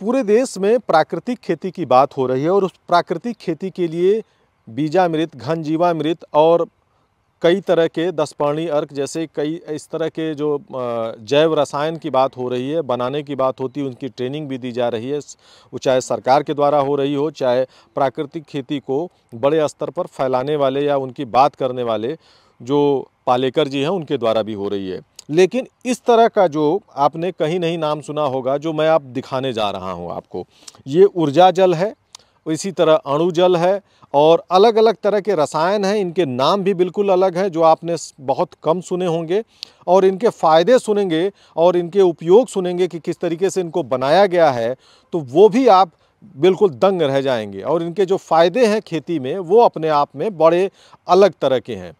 पूरे देश में प्राकृतिक खेती की बात हो रही है और उस प्राकृतिक खेती के लिए बीजामृत घन जीवामृत और कई तरह के दसपर्णी अर्क जैसे कई इस तरह के जो जैव रसायन की बात हो रही है बनाने की बात होती है उनकी ट्रेनिंग भी दी जा रही है वो चाहे सरकार के द्वारा हो रही हो चाहे प्राकृतिक खेती को बड़े स्तर पर फैलाने वाले या उनकी बात करने वाले जो पालेकर जी हैं उनके द्वारा भी हो रही है लेकिन इस तरह का जो आपने कहीं नहीं नाम सुना होगा जो मैं आप दिखाने जा रहा हूँ आपको ये ऊर्जा जल है इसी तरह अणु जल है और अलग अलग तरह के रसायन हैं इनके नाम भी बिल्कुल अलग हैं जो आपने बहुत कम सुने होंगे और इनके फ़ायदे सुनेंगे और इनके उपयोग सुनेंगे कि किस तरीके से इनको बनाया गया है तो वो भी आप बिल्कुल दंग रह जाएंगे और इनके जो फ़ायदे हैं खेती में वो अपने आप में बड़े अलग तरह के हैं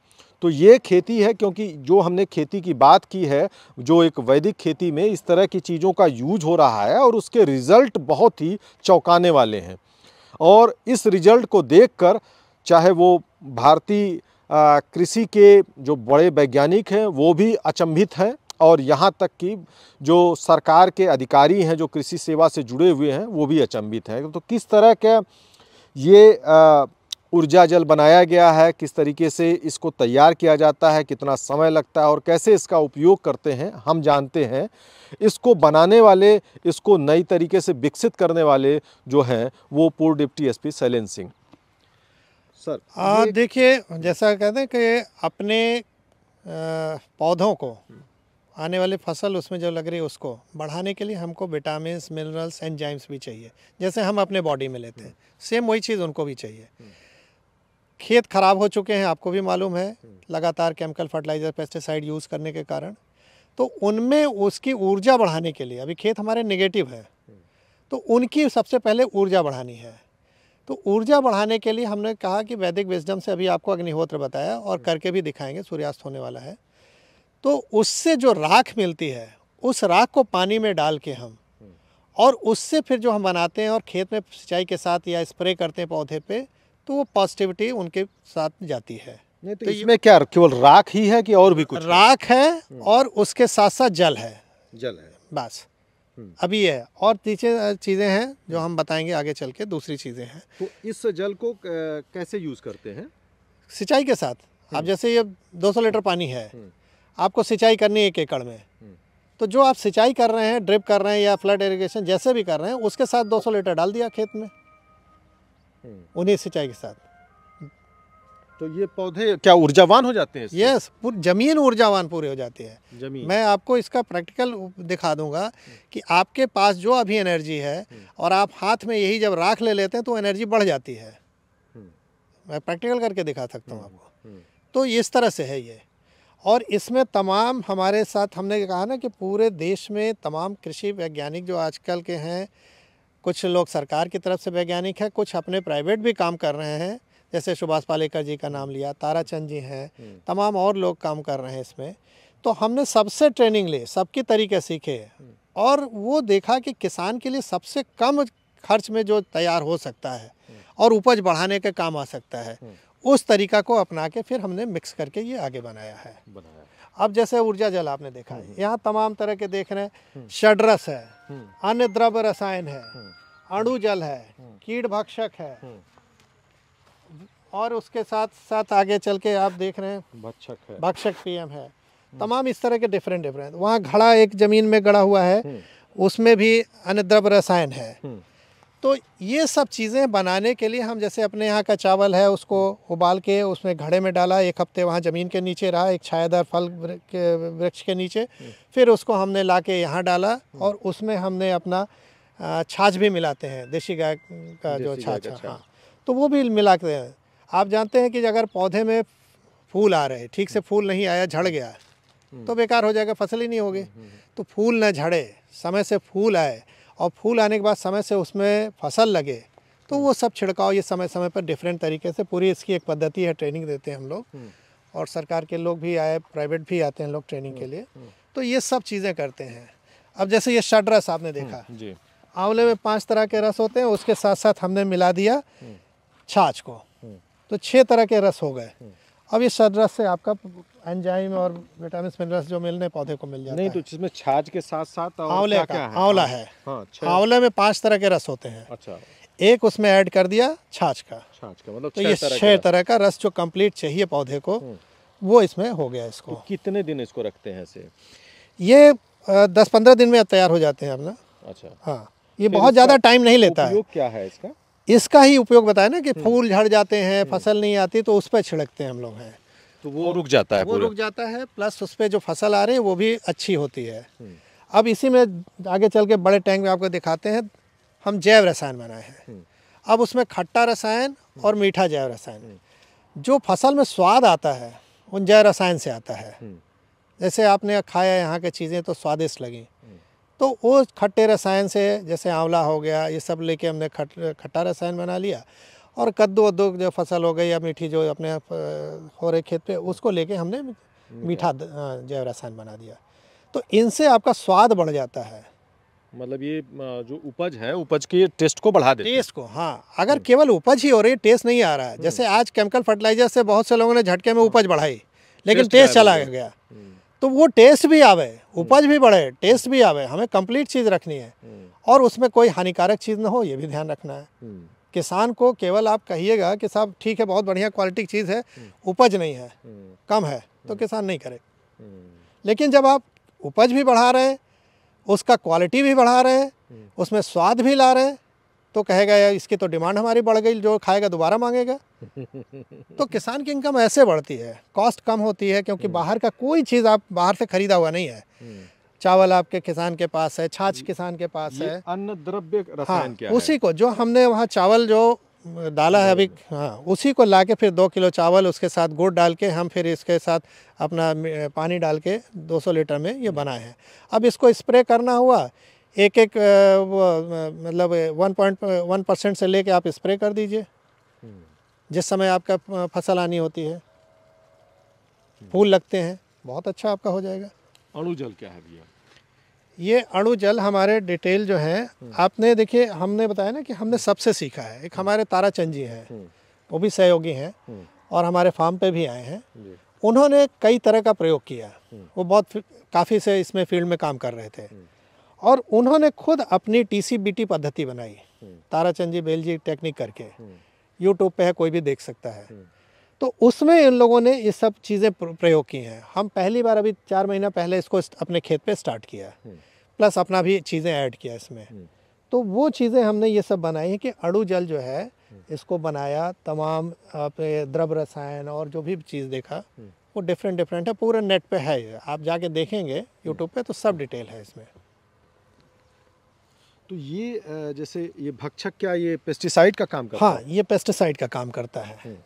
तो ये खेती है क्योंकि जो हमने खेती की बात की है जो एक वैदिक खेती में इस तरह की चीज़ों का यूज हो रहा है और उसके रिज़ल्ट बहुत ही चौंकाने वाले हैं और इस रिज़ल्ट को कर चाहे वो भारतीय कृषि के जो बड़े वैज्ञानिक हैं वो भी अचंभित हैं और यहाँ तक कि जो सरकार के अधिकारी हैं जो कृषि सेवा से जुड़े हुए हैं वो भी अचंभित हैं तो किस तरह के ये आ, ऊर्जा जल बनाया गया है किस तरीके से इसको तैयार किया जाता है कितना समय लगता है और कैसे इसका उपयोग करते हैं हम जानते हैं इसको बनाने वाले इसको नई तरीके से विकसित करने वाले जो हैं वो पूर्व deputy SP Shailendra Singh sir देखिए जैसा कहते हैं कि अपने पौधों को आने वाली फसल उसमें जो लग रही है उसको बढ़ाने के लिए हमको विटामिन मिनरल्स एंजाइम्स भी चाहिए जैसे हम अपने बॉडी में लेते हैं सेम वही चीज़ उनको भी चाहिए खेत खराब हो चुके हैं आपको भी मालूम है हम्म। लगातार केमिकल फर्टिलाइज़र पेस्टिसाइड यूज़ करने के कारण तो उनमें उसकी ऊर्जा बढ़ाने के लिए अभी खेत हमारे नेगेटिव है हम्म। तो उनकी सबसे पहले ऊर्जा बढ़ानी है तो ऊर्जा बढ़ाने के लिए हमने कहा कि वैदिक विजडम से अभी आपको अग्निहोत्र बताया और हम्म। करके भी दिखाएंगे सूर्यास्त होने वाला है तो उससे जो राख मिलती है उस राख को पानी में डाल के हम और उससे फिर जो हम बनाते हैं और खेत में सिंचाई के साथ या स्प्रे करते हैं पौधे पे तो वो पॉजिटिविटी उनके साथ जाती है नहीं तो, तो इसमें क्या केवल राख ही है कि और भी कुछ राख है हम्म। और उसके साथ साथ जल है जल है बस हम्म। अभी है और तीसरे चीज़ें हैं जो हम बताएंगे आगे चल के दूसरी चीज़ें हैं तो इस जल को कैसे यूज़ करते हैं सिंचाई के साथ आप हम्म। जैसे ये 200 लीटर पानी है आपको सिंचाई करनी है एक एकड़ में तो जो आप सिंचाई कर रहे हैं ड्रिप कर रहे हैं या फ्लड इरीगेशन जैसे भी कर रहे हैं उसके साथ 200 लीटर डाल दिया खेत में हम्म। उन्हें सिंचाई के साथ तो ये पौधे क्या ऊर्जावान हो जाते हैं यस yes, जमीन ऊर्जावान पूरे हो जाते हैं मैं आपको इसका प्रैक्टिकल दिखा दूंगा कि आपके पास जो अभी एनर्जी है हम्म। और आप हाथ में यही जब राख ले लेते हैं तो एनर्जी बढ़ जाती है हम्म। मैं प्रैक्टिकल करके दिखा सकता हूँ आपको तो इस तरह से है ये और इसमें तमाम हमारे साथ हमने कहा ना कि पूरे देश में तमाम कृषि वैज्ञानिक जो आजकल के हैं कुछ लोग सरकार की तरफ से वैज्ञानिक हैं कुछ अपने प्राइवेट भी काम कर रहे हैं जैसे सुभाष पालेकर जी का नाम लिया ताराचंद जी हैं हम्म। तमाम और लोग काम कर रहे हैं इसमें तो हमने सबसे ट्रेनिंग ली सबके तरीके सीखे हम्म। और वो देखा कि किसान के लिए सबसे कम खर्च में जो तैयार हो सकता है हम्म। और उपज बढ़ाने का काम आ सकता है उस तरीका को अपना के फिर हमने मिक्स करके ये आगे बनाया है बनाया। अब जैसे ऊर्जा जल आपने देखा है यहाँ तमाम तरह के देख रहे हैं शडरस है हम्म। अन्य द्रव्य रसायन है हम्म। अणु जल है हम्म। कीट भक्षक है और उसके साथ साथ आगे चल के आप देख रहे हैं भक्षक है भक्षक पीएम है तमाम इस तरह के डिफरेंट डिफरेंट वहाँ घड़ा एक जमीन में गड़ा हुआ है उसमें भी अन्य द्रव्य रसायन है तो ये सब चीज़ें बनाने के लिए हम जैसे अपने यहाँ का चावल है उसको उबाल के उसमें घड़े में डाला एक हफ्ते वहाँ ज़मीन के नीचे रहा एक छायादार फल के वृक्ष के नीचे हम्म। फिर उसको हमने ला के यहाँ डाला हम्म। और उसमें हमने अपना छाछ भी मिलाते हैं देसी गाय का जो छाछ हाँ तो वो भी मिलाते हैं आप जानते हैं कि अगर पौधे में फूल आ रहे ठीक से फूल नहीं आया झड़ गया हम्म। तो बेकार हो जाएगा फसल ही नहीं होगी तो फूल न झड़े समय से फूल आए और फूल आने के बाद समय से उसमें फसल लगे तो वो सब छिड़काव ये समय समय पर डिफरेंट तरीके से पूरी इसकी एक पद्धति है ट्रेनिंग देते हैं हम लोग हम्म। और सरकार के लोग भी आए प्राइवेट भी आते हैं लोग ट्रेनिंग के हम्म, लिए हम्म। तो ये सब चीज़ें करते हैं अब जैसे ये शड रस आपने देखा जी आंवले में पांच तरह के रस होते हैं उसके साथ साथ हमने मिला दिया छाछ को तो छः तरह के रस हो गए अब ये शररस से आपका एंजाइम और विटामिन मिनरल्स जो मिलने पौधे को मिल जाते हैं नहीं तो इसमें छाछ के साथ साथ आंवले का आंवला हाँ, है हाँ, आंवले में पांच तरह के रस होते हैं अच्छा एक उसमें ऐड कर दिया छाछ का छाछ का मतलब तो ये छह तरह का रस जो कंप्लीट चाहिए पौधे को हम्म। वो इसमें हो गया इसको तो कितने दिन इसको रखते हैं ऐसे ये दस पंद्रह दिन में तैयार हो जाते हैं अपना अच्छा हाँ ये बहुत ज़्यादा टाइम नहीं लेता है क्या है इसका इसका ही उपयोग बताया ना कि हम्म। फूल झड़ जाते हैं हम्म। फसल नहीं आती तो उस पर छिड़कते हैं हम लोग हैं तो वो रुक जाता है वो रुक जाता है प्लस उस पर जो फसल आ रही है वो भी अच्छी होती है हम्म। अब इसी में आगे चल के बड़े टैंक में आपको दिखाते हैं हम जैव रसायन बनाए हैं अब उसमें खट्टा रसायन और मीठा जैव रसायन जो फसल में स्वाद आता है उन जैव रसायन से आता है जैसे आपने खाया यहाँ की चीज़ें तो स्वादिष्ट लगी तो वो खट्टे रसायन से जैसे आंवला हो गया ये सब लेके हमने खट खट्टा रसायन बना लिया और कद्दू वद्दू जो फसल हो गई या मीठी जो अपने हो रहे खेत पे उसको लेके हमने मीठा जैव रसायन बना दिया तो इनसे आपका स्वाद बढ़ जाता है मतलब ये जो उपज है उपज के टेस्ट को बढ़ा देते टेस्ट को हाँ अगर हम्म। केवल उपज ही हो रही है टेस्ट नहीं आ रहा है हम्म। जैसे आज केमिकल फर्टिलाइजर से बहुत से लोगों ने झटके में हाँ। उपज बढ़ाई लेकिन टेस्ट चला गया हम्म। तो वो टेस्ट भी आवे हम्म। उपज भी बढ़े टेस्ट भी आवे हमें कंप्लीट चीज़ रखनी है हम्म। और उसमें कोई हानिकारक चीज़ ना हो ये भी ध्यान रखना है हम्म। किसान को केवल आप कहिएगा कि साहब ठीक है बहुत बढ़िया क्वालिटी की चीज़ है उपज नहीं है कम है तो किसान नहीं करे लेकिन जब आप उपज भी बढ़ा रहे हैं उसका क्वालिटी भी बढ़ा रहे हैं उसमें स्वाद भी ला रहे हैं तो कहेगा यार इसकी तो डिमांड हमारी बढ़ गई जो खाएगा दोबारा मांगेगा तो किसान की इनकम ऐसे बढ़ती है कॉस्ट कम होती है क्योंकि हम्म। बाहर का कोई चीज़ आप बाहर से खरीदा हुआ नहीं है हम्म। चावल आपके किसान के पास है छाछ किसान के पास है अन्न द्रव्य हाँ, क्या उसी को जो हमने वहाँ चावल जो डाला है अभी हाँ उसी को ला के फिर दो किलो चावल उसके साथ गुड़ डाल के हम फिर इसके साथ अपना पानी डाल के 200 लीटर में ये हम्म। बनाए हैं अब इसको स्प्रे करना हुआ एक एक मतलब वन पॉइंट वन परसेंट से लेके आप स्प्रे कर दीजिए हम्म। जिस समय आपका फसल आनी होती है फूल लगते हैं बहुत अच्छा आपका हो जाएगा अणु जल क्या है भैया ये अणु जल हमारे डिटेल जो है हम्म। आपने देखिए हमने बताया ना कि हमने हम्म। सबसे सीखा है एक हमारे ताराचंद जी हैं वो भी सहयोगी हैं और हमारे फार्म पे भी आए हैं उन्होंने कई तरह का प्रयोग किया वो बहुत काफ़ी से इसमें फील्ड में काम कर रहे थे और उन्होंने खुद अपनी टीसीबीटी पद्धति बनाई हम्म। ताराचंद जी बेल जी टेक्निक करके हम्म। यूट्यूब पे है कोई भी देख सकता है हम्म। तो उसमें इन लोगों ने ये सब चीज़ें प्रयोग की हैं हम पहली बार अभी चार महीना पहले इसको अपने खेत पे स्टार्ट किया प्लस अपना भी चीज़ें ऐड किया इसमें तो वो चीज़ें हमने ये सब बनाई हैं कि अड़ू जल जो है इसको बनाया तमाम द्रव रसायन और जो भी चीज़ देखा वो डिफरेंट डिफरेंट है पूरा नेट पे है आप जाके देखेंगे यूट्यूब पे तो सब डिटेल है इसमें तो ये जैसे ये भक्षक क्या ये पेस्टिसाइड का काम करता हाँ है हाँ ये पेस्टिसाइड का काम करता है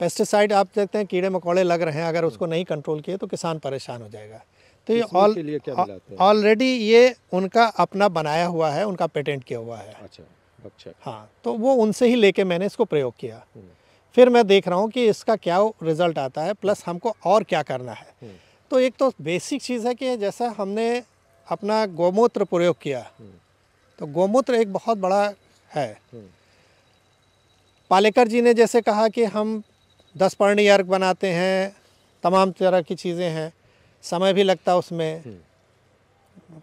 पेस्टिसाइड हम्म। आप देखते हैं कीड़े मकोड़े लग रहे हैं अगर उसको नहीं कंट्रोल किए तो किसान परेशान हो जाएगा तो ये ऑल ऑलरेडी ये उनका अपना बनाया हुआ है उनका पेटेंट किया हुआ है अच्छा हाँ तो वो उनसे ही लेके मैंने इसको प्रयोग किया हम्म। फिर मैं देख रहा हूँ कि इसका क्या रिजल्ट आता है प्लस हमको और क्या करना है हम्म। तो एक तो बेसिक चीज़ है कि जैसा हमने अपना गोमूत्र प्रयोग किया तो गौमूत्र एक बहुत बड़ा है पालेकर जी ने जैसे कहा कि हम दस पर्णी अर्घ बनाते हैं तमाम तरह की चीज़ें हैं समय भी लगता है उसमें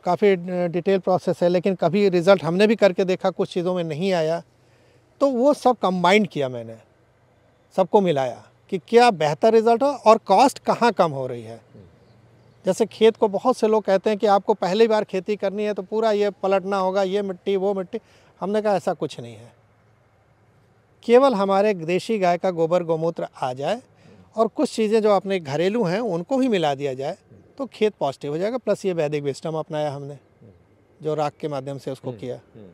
काफ़ी डिटेल प्रोसेस है लेकिन कभी रिज़ल्ट हमने भी करके देखा कुछ चीज़ों में नहीं आया तो वो सब कंबाइंड किया मैंने सबको मिलाया कि क्या बेहतर रिज़ल्ट हो और कॉस्ट कहाँ कम हो रही है जैसे खेत को बहुत से लोग कहते हैं कि आपको पहली बार खेती करनी है तो पूरा ये पलटना होगा ये मिट्टी वो मिट्टी हमने कहा ऐसा कुछ नहीं है केवल हमारे देशी गाय का गोबर गोमूत्र आ जाए और कुछ चीज़ें जो अपने घरेलू हैं उनको भी मिला दिया जाए तो खेत पॉजिटिव हो जाएगा प्लस ये वैदिक विस्टम अपनाया हमने जो राख के माध्यम से उसको हम्म, किया हम्म।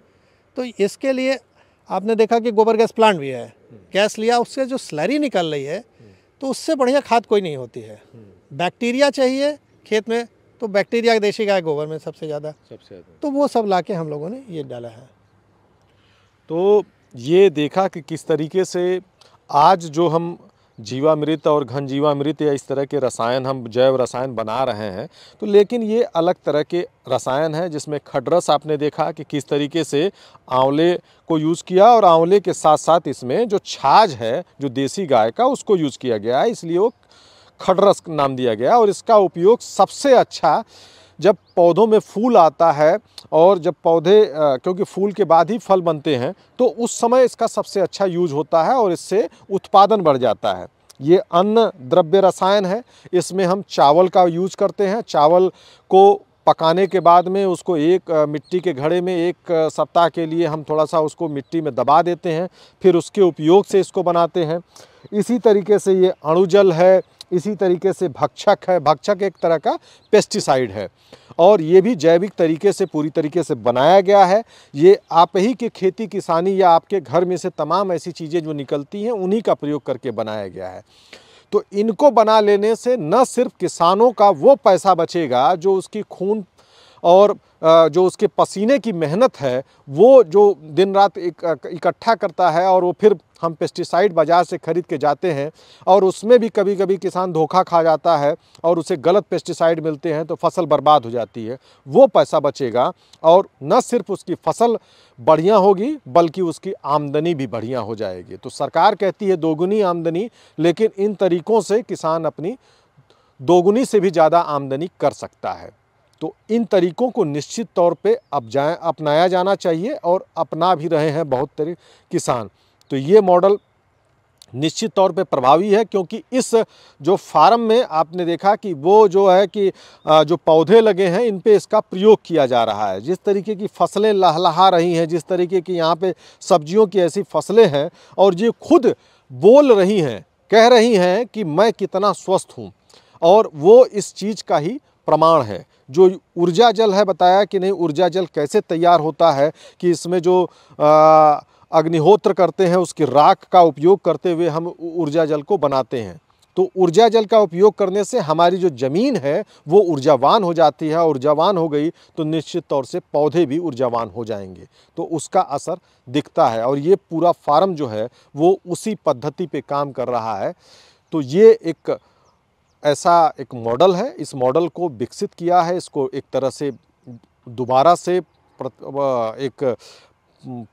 तो इसके लिए आपने देखा कि गोबर गैस प्लांट भी है हम्म। गैस लिया उससे जो स्लरी निकल रही है तो उससे बढ़िया खाद कोई नहीं होती है बैक्टीरिया चाहिए खेत में तो बैक्टीरिया देशी गाय गोबर में सबसे ज़्यादा सबसे ज़्यादा तो वो सब ला के हम लोगों ने ये डाला है तो ये देखा कि किस तरीके से आज जो हम जीवामृत और घन जीवामृत या इस तरह के रसायन हम जैव रसायन बना रहे हैं तो लेकिन ये अलग तरह के रसायन हैं जिसमें खडरस आपने देखा कि किस तरीके से आंवले को यूज़ किया और आंवले के साथ साथ इसमें जो छाछ है जो देसी गाय का उसको यूज़ किया गया है इसलिए वो खडरस नाम दिया गया और इसका उपयोग सबसे अच्छा जब पौधों में फूल आता है और जब पौधे क्योंकि फूल के बाद ही फल बनते हैं तो उस समय इसका सबसे अच्छा यूज होता है और इससे उत्पादन बढ़ जाता है ये अन्न द्रव्य रसायन है इसमें हम चावल का यूज करते हैं चावल को पकाने के बाद में उसको एक मिट्टी के घड़े में एक सप्ताह के लिए हम थोड़ा सा उसको मिट्टी में दबा देते हैं फिर उसके उपयोग से इसको बनाते हैं इसी तरीके से ये अणुजल है इसी तरीके से भक्षक है भक्षक एक तरह का पेस्टिसाइड है और ये भी जैविक तरीके से पूरी तरीके से बनाया गया है ये आप ही के खेती किसानी या आपके घर में से तमाम ऐसी चीज़ें जो निकलती हैं उन्हीं का प्रयोग करके बनाया गया है तो इनको बना लेने से न सिर्फ किसानों का वो पैसा बचेगा जो उसकी खून और जो उसके पसीने की मेहनत है वो जो दिन रात इकट्ठा करता है और वो फिर हम पेस्टिसाइड बाज़ार से ख़रीद के जाते हैं और उसमें भी कभी कभी किसान धोखा खा जाता है और उसे गलत पेस्टिसाइड मिलते हैं तो फसल बर्बाद हो जाती है वो पैसा बचेगा और न सिर्फ उसकी फसल बढ़िया होगी बल्कि उसकी आमदनी भी बढ़िया हो जाएगी तो सरकार कहती है दोगुनी आमदनी लेकिन इन तरीक़ों से किसान अपनी दोगुनी से भी ज़्यादा आमदनी कर सकता है तो इन तरीकों को निश्चित तौर पे अब जाए अपनाया जाना चाहिए और अपना भी रहे हैं बहुत तरी किसान तो ये मॉडल निश्चित तौर पे प्रभावी है क्योंकि इस जो फार्म में आपने देखा कि वो जो है कि जो पौधे लगे हैं इन पे इसका प्रयोग किया जा रहा है जिस तरीके की फसलें लहलहा रही हैं जिस तरीके की यहाँ पे सब्जियों की ऐसी फसलें हैं और ये खुद बोल रही हैं कह रही हैं कि मैं कितना स्वस्थ हूँ और वो इस चीज़ का ही प्रमाण है जो ऊर्जा जल है बताया कि नहीं ऊर्जा जल कैसे तैयार होता है कि इसमें जो अग्निहोत्र करते हैं उसकी राख का उपयोग करते हुए हम ऊर्जा जल को बनाते हैं तो ऊर्जा जल का उपयोग करने से हमारी जो ज़मीन है वो ऊर्जावान हो जाती है ऊर्जावान हो गई तो निश्चित तौर से पौधे भी ऊर्जावान हो जाएंगे तो उसका असर दिखता है और ये पूरा फार्म जो है वो उसी पद्धति पे काम कर रहा है तो ये एक ऐसा एक मॉडल है इस मॉडल को विकसित किया है इसको एक तरह से दोबारा से एक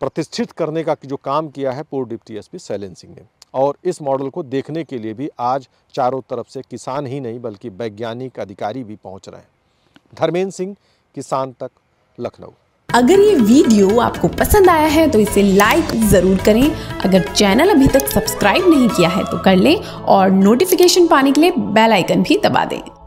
प्रतिष्ठित करने का जो काम किया है पूर्व डिप्टी एसपी शैलेन सिंह ने और इस मॉडल को देखने के लिए भी आज चारों तरफ से किसान ही नहीं बल्कि वैज्ञानिक अधिकारी भी पहुंच रहे हैं धर्मेंद्र सिंह किसान तक लखनऊ अगर ये वीडियो आपको पसंद आया है तो इसे लाइक ज़रूर करें अगर चैनल अभी तक सब्सक्राइब नहीं किया है तो कर लें और नोटिफिकेशन पाने के लिए बेल आइकन भी दबा दें